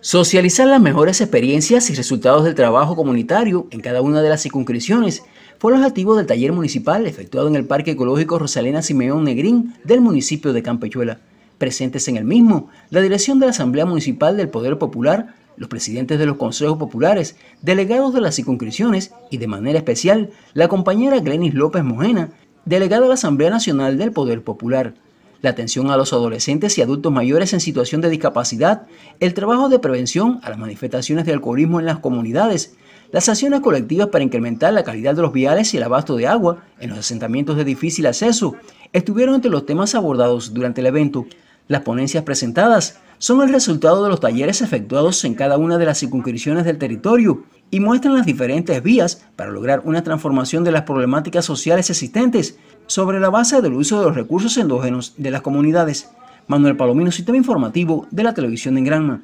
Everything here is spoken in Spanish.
Socializar las mejores experiencias y resultados del trabajo comunitario en cada una de las circunscripciones fue el objetivo del taller municipal efectuado en el Parque Ecológico Rosalena Simeón Negrín del municipio de Campechuela. Presentes en el mismo, la dirección de la Asamblea Municipal del Poder Popular, los presidentes de los consejos populares, delegados de las circunscripciones y de manera especial la compañera Glenis López Mojena, delegada de la Asamblea Nacional del Poder Popular la atención a los adolescentes y adultos mayores en situación de discapacidad, el trabajo de prevención a las manifestaciones de alcoholismo en las comunidades, las acciones colectivas para incrementar la calidad de los viales y el abasto de agua en los asentamientos de difícil acceso, estuvieron entre los temas abordados durante el evento. Las ponencias presentadas son el resultado de los talleres efectuados en cada una de las circunscripciones del territorio y muestran las diferentes vías para lograr una transformación de las problemáticas sociales existentes sobre la base del uso de los recursos endógenos de las comunidades. Manuel Palomino, Sistema Informativo de la Televisión en Granma.